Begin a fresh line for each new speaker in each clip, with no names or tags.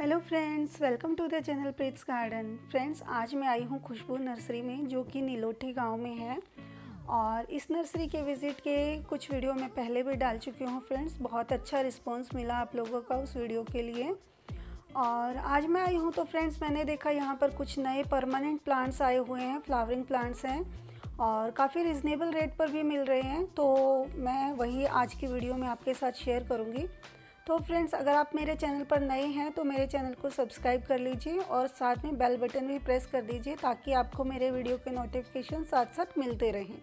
hello friends welcome to the channel Preet's garden friends आज मैं आई हूँ खुशबू नर्सरी में जो कि नीलोठी गांव में है और इस नर्सरी के विज़िट के कुछ वीडियो मैं पहले भी डाल चुकी हूँ फ्रेंड्स बहुत अच्छा रिस्पांस मिला आप लोगों का उस वीडियो के लिए और आज मैं आई हूँ तो फ्रेंड्स मैंने देखा यहाँ पर कुछ नए परमानेंट प्लांट्स आए हुए हैं फ्लावरिंग प्लांट्स हैं और काफ़ी रिजनेबल रेट पर भी मिल रहे हैं तो मैं वही आज की वीडियो में आपके साथ शेयर करूँगी तो फ्रेंड्स अगर आप मेरे चैनल पर नए हैं तो मेरे चैनल को सब्सक्राइब कर लीजिए और साथ में बेल बटन भी प्रेस कर दीजिए ताकि आपको मेरे वीडियो के नोटिफिकेशन साथ साथ मिलते रहें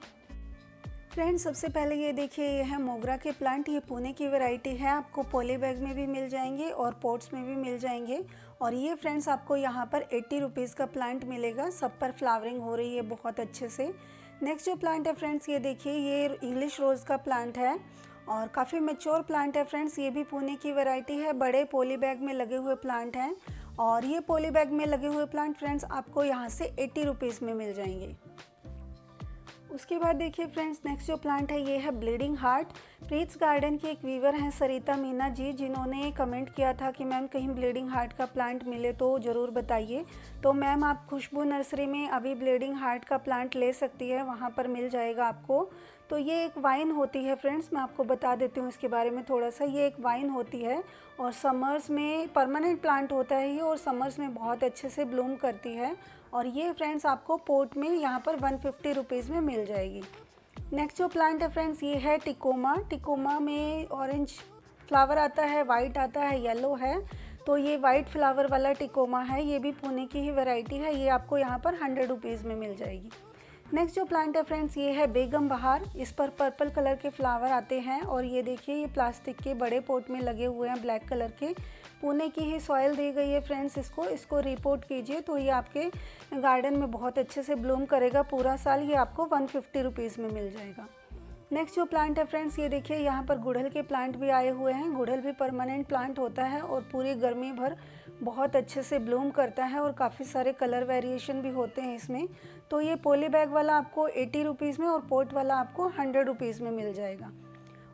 फ्रेंड्स सबसे पहले ये देखिए ये है मोगरा के प्लांट ये पुणे की वैरायटी है आपको पोली बैग में भी मिल जाएंगे और पोट्स में भी मिल जाएंगे और ये फ्रेंड्स आपको यहाँ पर एट्टी रुपीज़ का प्लांट मिलेगा सब पर फ्लावरिंग हो रही है बहुत अच्छे से नेक्स्ट जो प्लांट है फ्रेंड्स ये देखिए ये इंग्लिश रोज़ का प्लांट है और काफ़ी मेच्योर प्लांट है फ्रेंड्स ये भी पुणे की वैरायटी है बड़े पोली बैग में लगे हुए प्लांट हैं और ये पोली बैग में लगे हुए प्लांट फ्रेंड्स आपको यहाँ से एट्टी रुपीज़ में मिल जाएंगे उसके बाद देखिए फ्रेंड्स नेक्स्ट जो प्लांट है ये है ब्लीडिंग हार्ट प्रीत्स गार्डन की एक वीवर हैं सरिता मीना जी जिन्होंने कमेंट किया था कि मैम कहीं ब्लीडिंग हार्ट का प्लांट मिले तो ज़रूर बताइए तो मैम आप खुशबू नर्सरी में अभी ब्लीडिंग हार्ट का प्लांट ले सकती है वहाँ पर मिल जाएगा आपको तो ये एक वाइन होती है फ्रेंड्स मैं आपको बता देती हूँ इसके बारे में थोड़ा सा ये एक वाइन होती है और समर्स में परमानेंट प्लांट होता है ये और समर्स में बहुत अच्छे से ब्लूम करती है और ये फ्रेंड्स आपको पोर्ट में यहाँ पर वन फिफ्टी रुपीज़ में मिल जाएगी नेक्स्ट जो प्लांट है फ्रेंड्स ये है टिकोमा टिकोमा में ऑरेंज फ्लावर आता है वाइट आता है येलो है तो ये वाइट फ्लावर वाला टिकोमा है ये भी पुणे की ही वैरायटी है ये आपको यहाँ पर हंड्रेड रुपीज़ में मिल जाएगी नेक्स्ट जो प्लांट है फ्रेंड्स ये है बेगम बहार इस पर पर्पल कलर के फ्लावर आते हैं और ये देखिए ये प्लास्टिक के बड़े पोट में लगे हुए हैं ब्लैक कलर के पुणे की ही सॉइल दी गई है फ्रेंड्स इसको इसको रिपोर्ट कीजिए तो ये आपके गार्डन में बहुत अच्छे से ब्लूम करेगा पूरा साल ये आपको वन फिफ्टी रुपीज़ में मिल जाएगा नेक्स्ट जो प्लांट है फ्रेंड्स ये देखिए यहाँ पर गुड़हल के प्लांट भी आए हुए हैं गुड़हल भी परमानेंट प्लांट होता है और पूरी गर्मी भर बहुत अच्छे से ब्लूम करता है और काफ़ी सारे कलर वेरिएशन भी होते हैं इसमें तो ये पोली बैग वाला आपको एटी रुपीज़ में और पोट वाला आपको हंड्रेड रुपीज़ में मिल जाएगा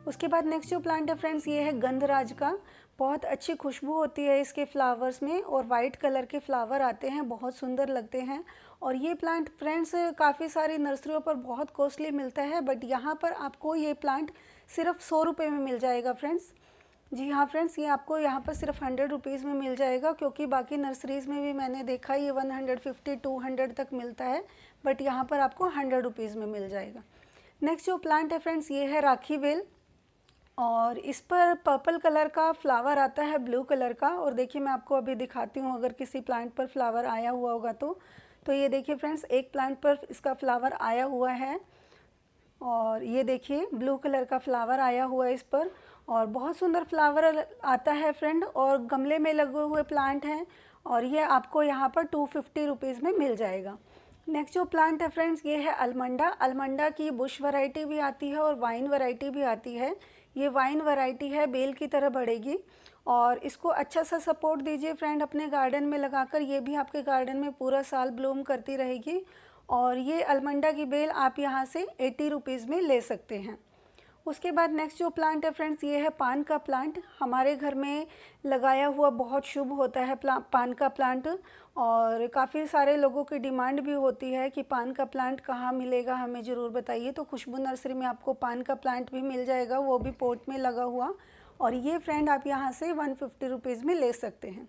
उसके बाद नेक्स्ट जो प्लांट है फ्रेंड्स ये है गंधराज का बहुत अच्छी खुशबू होती है इसके फ्लावर्स में और वाइट कलर के फ्लावर आते हैं बहुत सुंदर लगते हैं और ये प्लांट फ्रेंड्स काफ़ी सारी नर्सरियों पर बहुत कॉस्टली मिलता है बट यहाँ पर आपको ये प्लांट सिर्फ सौ रुपये में मिल जाएगा फ्रेंड्स जी हाँ फ्रेंड्स ये आपको यहाँ पर सिर्फ हंड्रेड रुपीज़ में मिल जाएगा क्योंकि बाकी नर्सरीज़ में भी मैंने देखा ये one hundred fifty two hundred तक मिलता है बट यहाँ पर आपको हंड्रेड रुपीज़ में मिल जाएगा नेक्स्ट जो प्लांट है फ्रेंड्स ये है राखी बेल और इस पर पर्पल कलर का फ्लावर आता है ब्लू कलर का और देखिए मैं आपको अभी दिखाती हूँ अगर किसी प्लांट पर फ्लावर आया हुआ होगा तो तो ये देखिए फ्रेंड्स एक प्लांट पर इसका फ्लावर आया हुआ है और ये देखिए ब्लू कलर का फ्लावर आया हुआ है इस पर और बहुत सुंदर फ्लावर आता है फ्रेंड और गमले में लगे हुए प्लांट हैं और ये आपको यहाँ पर टू फिफ्टी रुपीज़ में मिल जाएगा नेक्स्ट जो प्लांट है फ्रेंड्स ये है अलमंडा अलमंडा की बुश वैरायटी भी आती है और वाइन वैरायटी भी आती है ये वाइन वैरायटी है बेल की तरह बढ़ेगी और इसको अच्छा सा सपोर्ट दीजिए फ्रेंड अपने गार्डन में लगाकर ये भी आपके गार्डन में पूरा साल ब्लूम करती रहेगी और ये अलमंडा की बेल आप यहाँ से एटी रुपीज़ में ले सकते हैं उसके बाद नेक्स्ट जो प्लांट है फ्रेंड्स ये है पान का प्लांट हमारे घर में लगाया हुआ बहुत शुभ होता है प्ला, पान का प्लांट और काफ़ी सारे लोगों की डिमांड भी होती है कि पान का प्लांट कहाँ मिलेगा हमें ज़रूर बताइए तो खुशबू नर्सरी में आपको पान का प्लांट भी मिल जाएगा वो भी पोर्ट में लगा हुआ और ये फ्रेंड आप यहाँ से वन फिफ्टी रुपीज़ में ले सकते हैं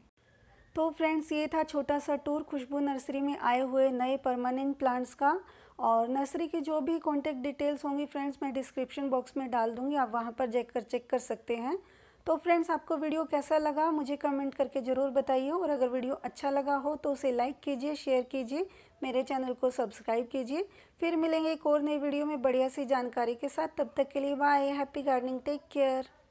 तो फ्रेंड्स ये था छोटा सा टूर खुशबू नर्सरी में आए हुए नए परमानेंट प्लांट्स का और नर्सरी की जो भी कॉन्टैक्ट डिटेल्स होंगी फ्रेंड्स मैं डिस्क्रिप्शन बॉक्स में डाल दूँगी आप वहाँ पर जाकर चेक कर सकते हैं तो फ्रेंड्स आपको वीडियो कैसा लगा मुझे कमेंट करके ज़रूर बताइए और अगर वीडियो अच्छा लगा हो तो उसे लाइक कीजिए शेयर कीजिए मेरे चैनल को सब्सक्राइब कीजिए फिर मिलेंगे एक और नई वीडियो में बढ़िया सी जानकारी के साथ तब तक के लिए bye happy gardening take care